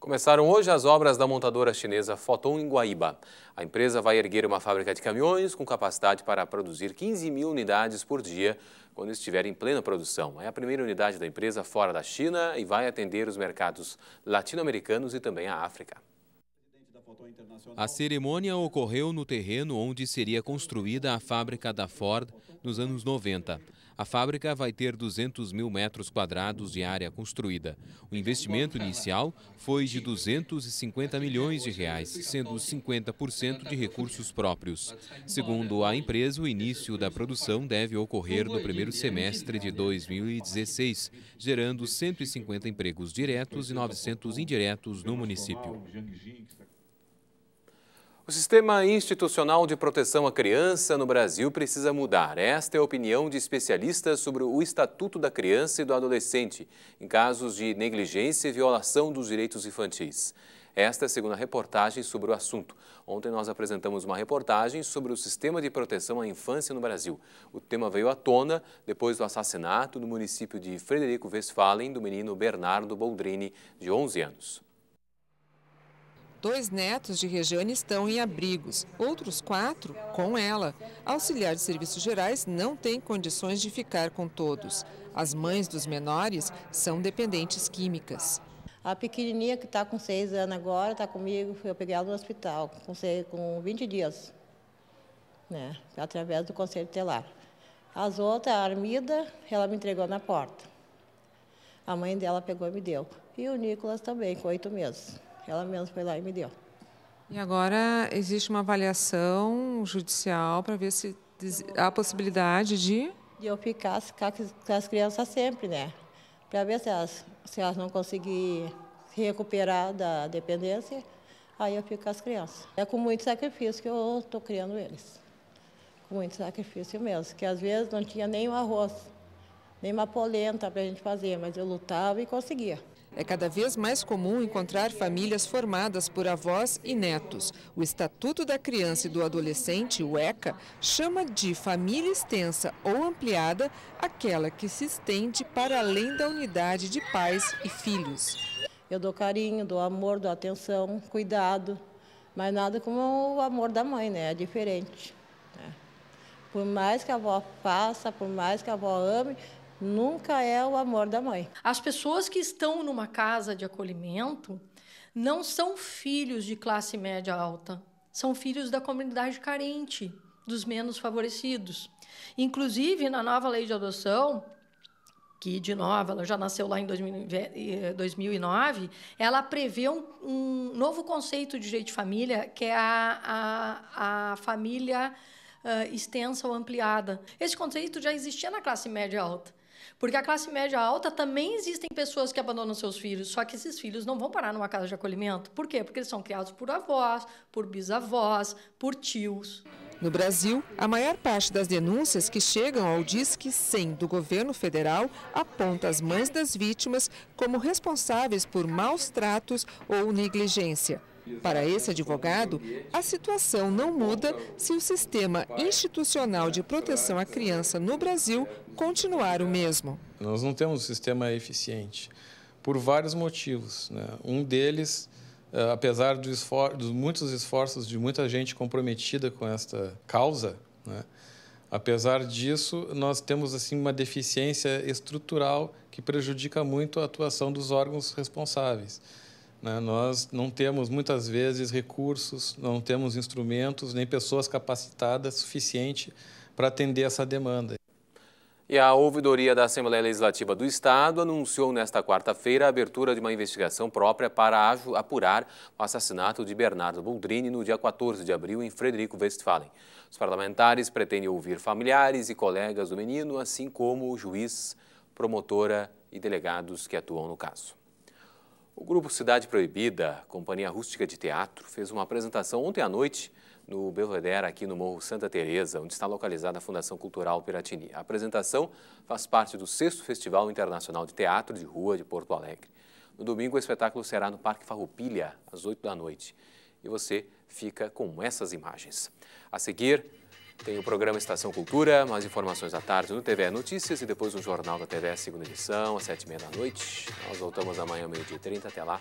Começaram hoje as obras da montadora chinesa Foton em Guaíba. A empresa vai erguer uma fábrica de caminhões com capacidade para produzir 15 mil unidades por dia quando estiver em plena produção. É a primeira unidade da empresa fora da China e vai atender os mercados latino-americanos e também a África. A cerimônia ocorreu no terreno onde seria construída a fábrica da Ford nos anos 90. A fábrica vai ter 200 mil metros quadrados de área construída. O investimento inicial foi de 250 milhões de reais, sendo 50% de recursos próprios. Segundo a empresa, o início da produção deve ocorrer no primeiro semestre de 2016, gerando 150 empregos diretos e 900 indiretos no município. O sistema institucional de proteção à criança no Brasil precisa mudar. Esta é a opinião de especialistas sobre o Estatuto da Criança e do Adolescente em casos de negligência e violação dos direitos infantis. Esta é a segunda reportagem sobre o assunto. Ontem nós apresentamos uma reportagem sobre o sistema de proteção à infância no Brasil. O tema veio à tona depois do assassinato no município de Frederico Westphalen do menino Bernardo Boldrini, de 11 anos. Dois netos de Regiane estão em abrigos, outros quatro com ela. auxiliar de serviços gerais não tem condições de ficar com todos. As mães dos menores são dependentes químicas. A pequenininha que está com seis anos agora está comigo, eu peguei ela no hospital com, seis, com 20 dias, né, através do conselho telar. As outras, a Armida, ela me entregou na porta. A mãe dela pegou e me deu. E o Nicolas também, com oito meses. Ela mesma foi lá e me deu. E agora existe uma avaliação judicial para ver se há possibilidade de. De eu ficar com as crianças sempre, né? Para ver se elas, se elas não conseguirem se recuperar da dependência, aí eu fico com as crianças. É com muito sacrifício que eu estou criando eles. Com muito sacrifício mesmo, que às vezes não tinha nem o arroz, nem uma polenta para a gente fazer, mas eu lutava e conseguia. É cada vez mais comum encontrar famílias formadas por avós e netos. O Estatuto da Criança e do Adolescente, o ECA, chama de família extensa ou ampliada aquela que se estende para além da unidade de pais e filhos. Eu dou carinho, dou amor, dou atenção, cuidado, mas nada como o amor da mãe, né? É diferente. Né? Por mais que a avó faça, por mais que a avó ame, Nunca é o amor da mãe. As pessoas que estão numa casa de acolhimento não são filhos de classe média alta, são filhos da comunidade carente, dos menos favorecidos. Inclusive, na nova lei de adoção, que de nova, ela já nasceu lá em 2009, eh, ela prevê um, um novo conceito de direito de família, que é a, a, a família uh, extensa ou ampliada. Esse conceito já existia na classe média alta. Porque a classe média alta também existem pessoas que abandonam seus filhos, só que esses filhos não vão parar numa casa de acolhimento. Por quê? Porque eles são criados por avós, por bisavós, por tios. No Brasil, a maior parte das denúncias que chegam ao Disque 100 do governo federal aponta as mães das vítimas como responsáveis por maus tratos ou negligência. Para esse advogado, a situação não muda se o sistema institucional de proteção à criança no Brasil continuar o mesmo. Nós não temos um sistema eficiente, por vários motivos. Né? Um deles eh, apesar dos, muitos esforços de muita gente comprometida com esta causa, né? apesar disso, nós temos assim uma deficiência estrutural que prejudica muito a atuação dos órgãos responsáveis. Né? Nós não temos, muitas vezes, recursos, não temos instrumentos, nem pessoas capacitadas suficiente para atender essa demanda. E a ouvidoria da Assembleia Legislativa do Estado anunciou nesta quarta-feira a abertura de uma investigação própria para apurar o assassinato de Bernardo Boldrini no dia 14 de abril em Frederico Westphalen. Os parlamentares pretendem ouvir familiares e colegas do menino, assim como o juiz, promotora e delegados que atuam no caso. O grupo Cidade Proibida, companhia rústica de teatro, fez uma apresentação ontem à noite no Belvedere, aqui no Morro Santa Teresa, onde está localizada a Fundação Cultural Piratini. A apresentação faz parte do 6 Festival Internacional de Teatro de Rua de Porto Alegre. No domingo, o espetáculo será no Parque Farroupilha, às 8 da noite. E você fica com essas imagens. A seguir, tem o programa Estação Cultura, mais informações à tarde no TV Notícias e depois no Jornal da TVE, segunda edição, às sete e meia da noite. Nós voltamos amanhã, meio-dia e trinta. Até lá.